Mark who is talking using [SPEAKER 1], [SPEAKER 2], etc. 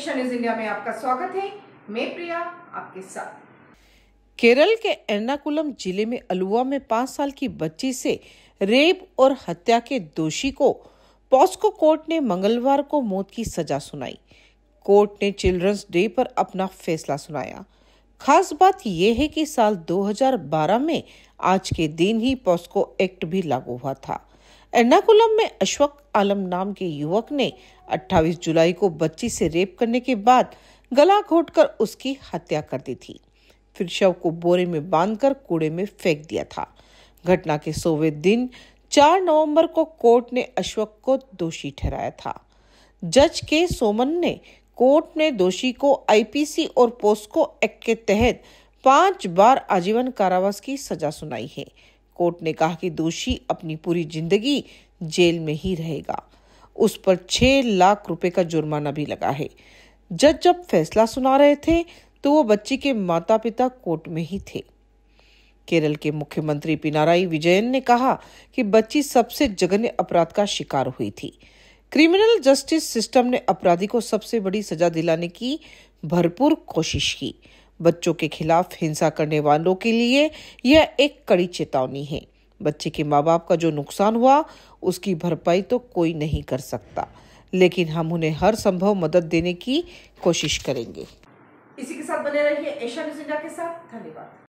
[SPEAKER 1] education is India में आपका स्वागत है मैं प्रिया आपके साथ
[SPEAKER 2] केरल के एर्नाकुलम जिले में अलुआ में पांच साल की बच्ची से रेप और हत्या के दोषी को पॉस्को कोर्ट ने मंगलवार को मौत की सजा सुनाई कोर्ट ने चिल्ड्रंस डे पर अपना फैसला सुनाया खास बात यह है कि साल 2012 में आज के दिन ही पॉस्को एक्ट भी लागू हुआ था एर्नाकुलम में अशोक आलम नाम के युवक ने 28 जुलाई को बच्ची से रेप करने के बाद गला घोटकर उसकी हत्या कर दी थी फिर शव को बोरे में बांधकर कूड़े में फेंक दिया था घटना के सोवे दिन 4 नवंबर को कोर्ट ने अशोक को दोषी ठहराया था जज के सोमन ने कोर्ट ने दोषी को आईपीसी और पोस्को एक्ट के तहत पांच बार आजीवन कारावास की सजा सुनाई है कोर्ट ने कहा कि दोषी अपनी पूरी जिंदगी जेल में ही रहेगा उस पर छह लाख रुपए का जुर्माना भी लगा है जज जब फैसला सुना रहे थे तो वो बच्ची के माता पिता कोर्ट में ही थे केरल के मुख्यमंत्री पिनाराई विजयन ने कहा कि बच्ची सबसे जघन्य अपराध का शिकार हुई थी क्रिमिनल जस्टिस सिस्टम ने अपराधी को सबसे बड़ी सजा दिलाने की भरपूर कोशिश की बच्चों के खिलाफ हिंसा करने वालों के लिए यह एक कड़ी चेतावनी है बच्चे के माँ बाप का जो नुकसान हुआ उसकी भरपाई तो कोई नहीं कर सकता लेकिन हम उन्हें हर संभव मदद देने की कोशिश करेंगे
[SPEAKER 3] इसी के साथ बने रहिए एशिया न्यूज इंडिया के साथ धन्यवाद